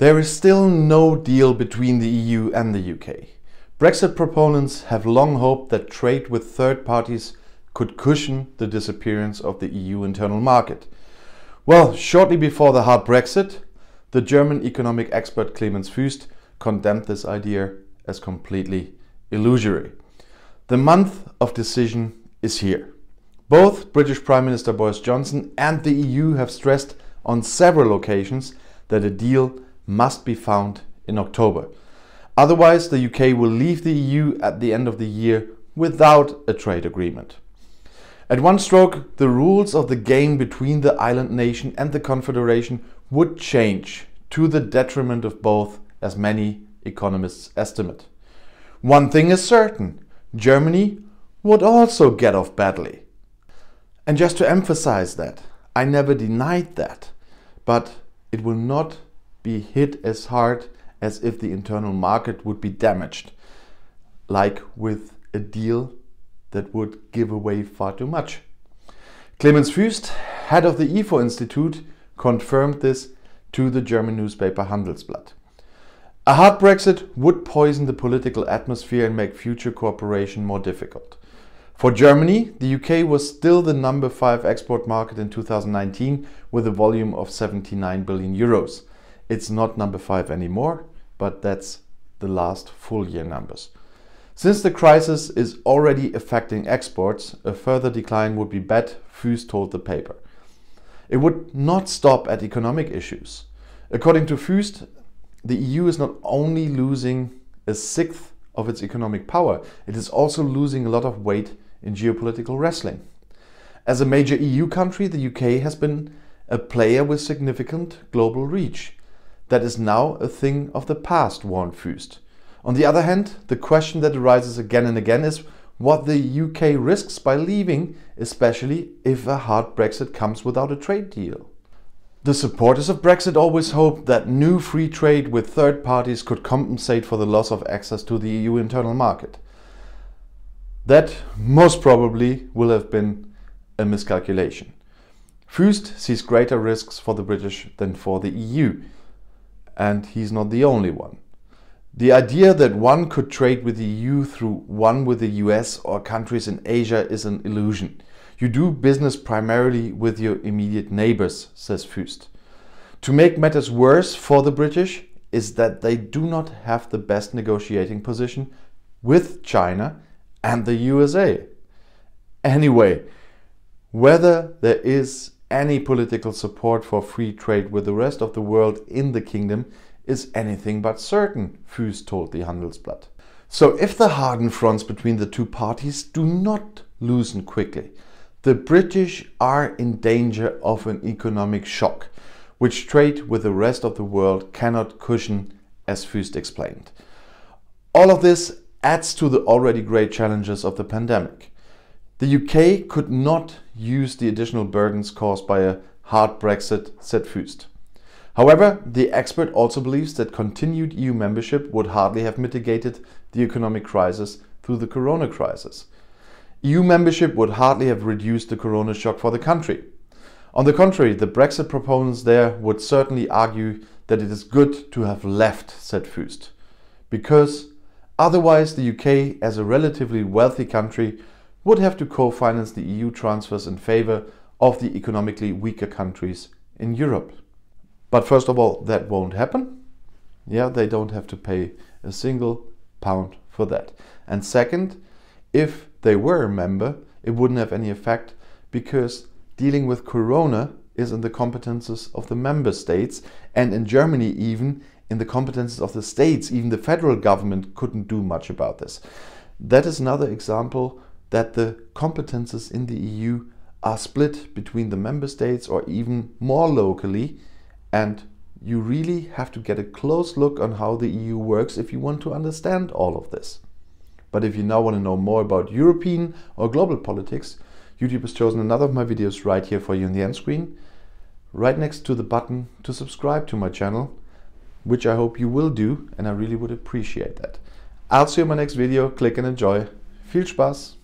There is still no deal between the EU and the UK. Brexit proponents have long hoped that trade with third parties could cushion the disappearance of the EU internal market. Well, shortly before the hard Brexit, the German economic expert Clemens Fust condemned this idea as completely illusory. The month of decision is here. Both British Prime Minister Boris Johnson and the EU have stressed on several occasions that a deal must be found in October. Otherwise, the UK will leave the EU at the end of the year without a trade agreement. At one stroke, the rules of the game between the island nation and the Confederation would change to the detriment of both, as many economists estimate. One thing is certain Germany would also get off badly. And just to emphasize that, I never denied that, but it will not be hit as hard as if the internal market would be damaged, like with a deal that would give away far too much. Clemens Fuest, head of the IFO Institute, confirmed this to the German newspaper Handelsblatt. A hard Brexit would poison the political atmosphere and make future cooperation more difficult. For Germany, the UK was still the number 5 export market in 2019 with a volume of 79 billion euros. It's not number five anymore, but that's the last full year numbers. Since the crisis is already affecting exports, a further decline would be bad, Fuß told the paper. It would not stop at economic issues. According to Fuß, the EU is not only losing a sixth of its economic power, it is also losing a lot of weight in geopolitical wrestling. As a major EU country, the UK has been a player with significant global reach that is now a thing of the past, warned Fuest. On the other hand, the question that arises again and again is what the UK risks by leaving, especially if a hard Brexit comes without a trade deal. The supporters of Brexit always hoped that new free trade with third parties could compensate for the loss of access to the EU internal market. That most probably will have been a miscalculation. Fuest sees greater risks for the British than for the EU, and he's not the only one. The idea that one could trade with the EU through one with the US or countries in Asia is an illusion. You do business primarily with your immediate neighbors, says Fust. To make matters worse for the British is that they do not have the best negotiating position with China and the USA. Anyway, whether there is any political support for free trade with the rest of the world in the kingdom is anything but certain, Fuß told the Handelsblatt. So if the hardened fronts between the two parties do not loosen quickly, the British are in danger of an economic shock, which trade with the rest of the world cannot cushion, as Fust explained. All of this adds to the already great challenges of the pandemic. The UK could not use the additional burdens caused by a hard Brexit, said Fust. However, the expert also believes that continued EU membership would hardly have mitigated the economic crisis through the corona crisis. EU membership would hardly have reduced the corona shock for the country. On the contrary, the Brexit proponents there would certainly argue that it is good to have left, said Fust, because otherwise the UK, as a relatively wealthy country, would have to co-finance the EU transfers in favor of the economically weaker countries in Europe. But first of all, that won't happen. Yeah, they don't have to pay a single pound for that. And second, if they were a member, it wouldn't have any effect because dealing with corona is in the competences of the member states and in Germany even in the competences of the states even the federal government couldn't do much about this. That is another example that the competences in the EU are split between the member states or even more locally and you really have to get a close look on how the EU works if you want to understand all of this. But if you now want to know more about European or global politics, YouTube has chosen another of my videos right here for you on the end screen, right next to the button to subscribe to my channel, which I hope you will do and I really would appreciate that. I'll see you in my next video, click and enjoy. Viel Spaß!